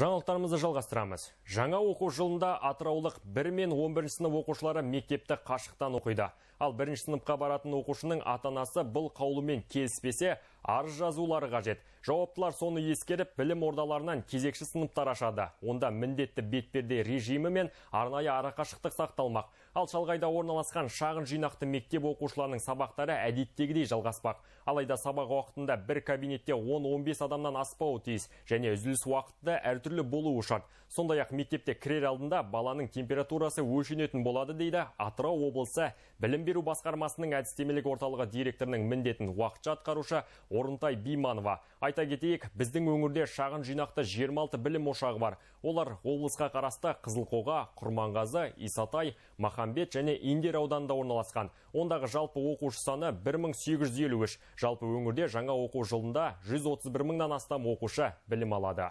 Жаңалықтарымызды жалғастырамыз. Жаңа оқу жылында Атыраулық 1 мен 11 сынып оқушылары мектепті қашықтан оқиды. Ал 1 сыныпқа баратын оқушының атанасы бұл қаулымен келіспесе, арыз жазулары қажет жауаптылар соны ескеріп білім ордаларынан кезекші сыныптар ашады онда міндетті бетперде режимі мен арнайы арақашықтық сақталмақ ал шалғайда орналасқан шағын жинақты мектеп оқушыларының сабақтары әдеттегідей жалғаспақ алайда сабақ уақытында бір кабинетте 10-15 адамнан аспауы тиіс және үзіліс уақыты әртүрлі болуы шарт сондай ақ мектепте кірер алдында баланың температурасы өлшенетін болады дейді атырау облысы білім беру басқармасының әдістемелік орталығы директорының міндетін уақытша атқарушы Орынтай Биманова. Айта кетейік, біздің өңірде шағын жинақты 26 білім ошағы бар. Олар облысқа қарасты Қызылқоға, Құрманғазы, Исатай, Махамбет және Индер ауданында орналасқан. Ондағы жалпы оқушы саны 1853. Жалпы өңірде жаңа оқу жылында 131 мыңнан астам оқушы білім алады.